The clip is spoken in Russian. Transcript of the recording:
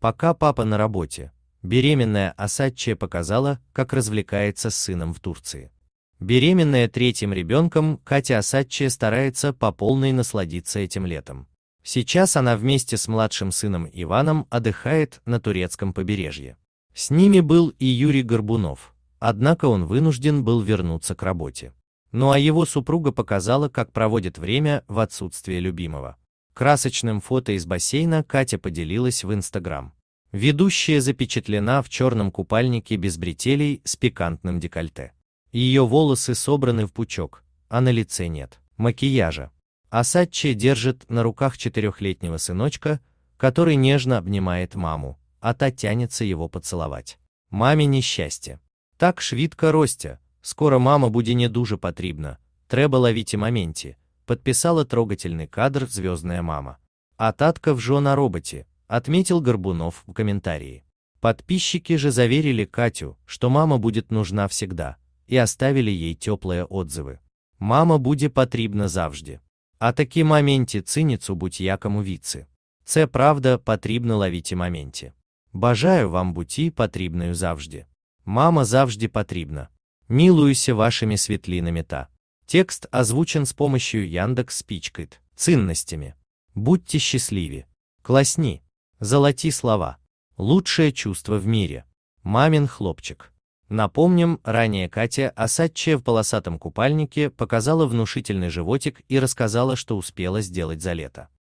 Пока папа на работе, беременная Асадчия показала, как развлекается с сыном в Турции. Беременная третьим ребенком, Катя Асадчия старается по полной насладиться этим летом. Сейчас она вместе с младшим сыном Иваном отдыхает на турецком побережье. С ними был и Юрий Горбунов, однако он вынужден был вернуться к работе. Ну а его супруга показала, как проводит время в отсутствие любимого. Красочным фото из бассейна Катя поделилась в Инстаграм. Ведущая запечатлена в черном купальнике без бретелей с пикантным декольте. Ее волосы собраны в пучок, а на лице нет макияжа. Асадчи держит на руках четырехлетнего сыночка, который нежно обнимает маму, а та тянется его поцеловать. Маме несчастье. Так швидко ростя, скоро мама буде не дуже потребна. треба ловити моменті, подписала трогательный кадр «Звездная мама». А татка в жена роботе, отметил Горбунов в комментарии. Подписчики же заверили Катю, что мама будет нужна всегда, и оставили ей теплые отзывы. Мама будет потребна завжди. А такі моменти циніцу будь якому віці. Це правда, потрібно ловіті моменти. Бажаю вам буті потребную завжди. Мама завжди потребна. Милуюся вашими світлинами та. Текст озвучен с помощью Яндекс Спичкит. Ценностями. Будьте счастливы. Классни. Золоти слова. Лучшее чувство в мире. Мамин хлопчик. Напомним, ранее Катя осадчая в полосатом купальнике показала внушительный животик и рассказала, что успела сделать за лето.